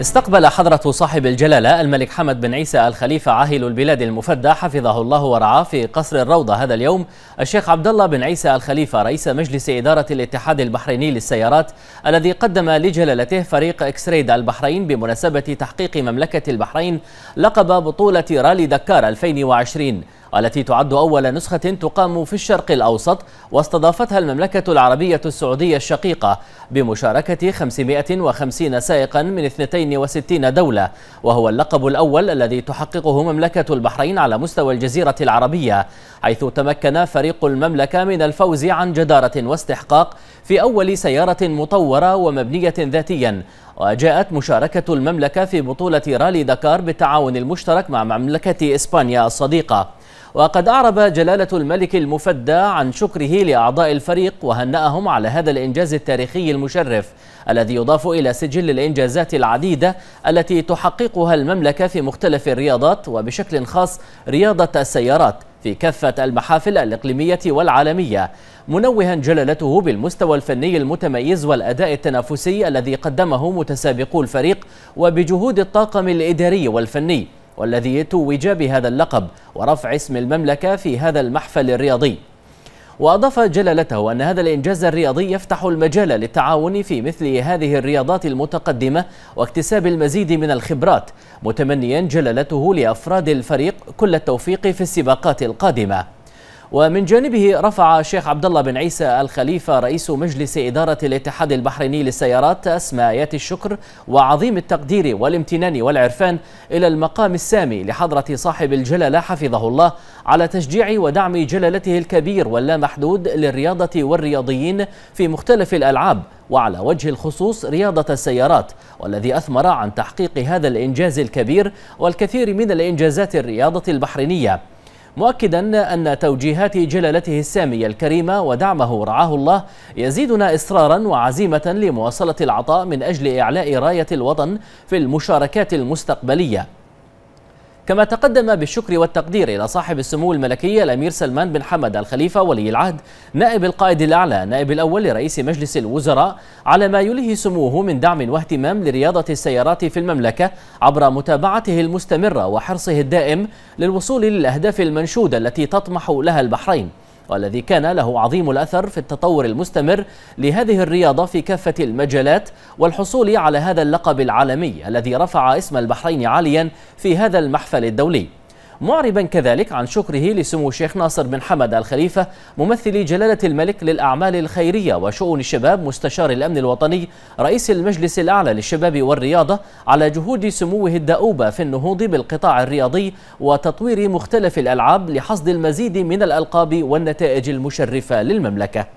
استقبل حضرة صاحب الجلالة الملك حمد بن عيسى الخليفة عاهل البلاد المفدى حفظه الله ورعاه في قصر الروضة هذا اليوم الشيخ عبد الله بن عيسى الخليفة رئيس مجلس إدارة الاتحاد البحريني للسيارات الذي قدم لجلالته فريق إكسريد البحرين بمناسبة تحقيق مملكة البحرين لقب بطولة رالي دكار 2020 والتي تعد أول نسخة تقام في الشرق الأوسط واستضافتها المملكة العربية السعودية الشقيقة بمشاركة 550 سائقا من 22 62 دولة وهو اللقب الأول الذي تحققه مملكة البحرين على مستوى الجزيرة العربية حيث تمكن فريق المملكة من الفوز عن جدارة واستحقاق في أول سيارة مطورة ومبنية ذاتيا وجاءت مشاركة المملكة في بطولة رالي دكار بالتعاون المشترك مع مملكة إسبانيا الصديقة وقد أعرب جلالة الملك المفدى عن شكره لأعضاء الفريق وهنأهم على هذا الإنجاز التاريخي المشرف الذي يضاف إلى سجل الإنجازات العديدة التي تحققها المملكة في مختلف الرياضات وبشكل خاص رياضة السيارات في كافة المحافل الإقليمية والعالمية منوها جلالته بالمستوى الفني المتميز والأداء التنافسي الذي قدمه متسابقو الفريق وبجهود الطاقم الإداري والفني والذي توج بهذا اللقب ورفع اسم المملكة في هذا المحفل الرياضي وأضاف جلالته أن هذا الإنجاز الرياضي يفتح المجال للتعاون في مثل هذه الرياضات المتقدمة واكتساب المزيد من الخبرات متمنيا جلالته لأفراد الفريق كل التوفيق في السباقات القادمة ومن جانبه رفع الشيخ عبد الله بن عيسى الخليفة رئيس مجلس إدارة الاتحاد البحريني للسيارات اسماء ايات الشكر وعظيم التقدير والامتنان والعرفان إلى المقام السامي لحضرة صاحب الجلالة حفظه الله على تشجيع ودعم جلالته الكبير واللامحدود للرياضة والرياضيين في مختلف الألعاب وعلى وجه الخصوص رياضة السيارات والذي أثمر عن تحقيق هذا الإنجاز الكبير والكثير من الإنجازات الرياضة البحرينية مؤكدا أن توجيهات جلالته السامية الكريمة ودعمه رعاه الله يزيدنا إصرارا وعزيمة لمواصلة العطاء من أجل إعلاء راية الوطن في المشاركات المستقبلية كما تقدم بالشكر والتقدير إلى صاحب السمو الملكي الأمير سلمان بن حمد الخليفة ولي العهد نائب القائد الأعلى نائب الأول لرئيس مجلس الوزراء على ما يلهي سموه من دعم واهتمام لرياضة السيارات في المملكة عبر متابعته المستمرة وحرصه الدائم للوصول للأهداف المنشودة التي تطمح لها البحرين والذي كان له عظيم الأثر في التطور المستمر لهذه الرياضة في كافة المجالات والحصول على هذا اللقب العالمي الذي رفع اسم البحرين عاليا في هذا المحفل الدولي معربا كذلك عن شكره لسمو الشيخ ناصر بن حمد الخليفة ممثل جلالة الملك للأعمال الخيرية وشؤون الشباب مستشار الأمن الوطني رئيس المجلس الأعلى للشباب والرياضة على جهود سموه الدؤوبة في النهوض بالقطاع الرياضي وتطوير مختلف الألعاب لحصد المزيد من الألقاب والنتائج المشرفة للمملكة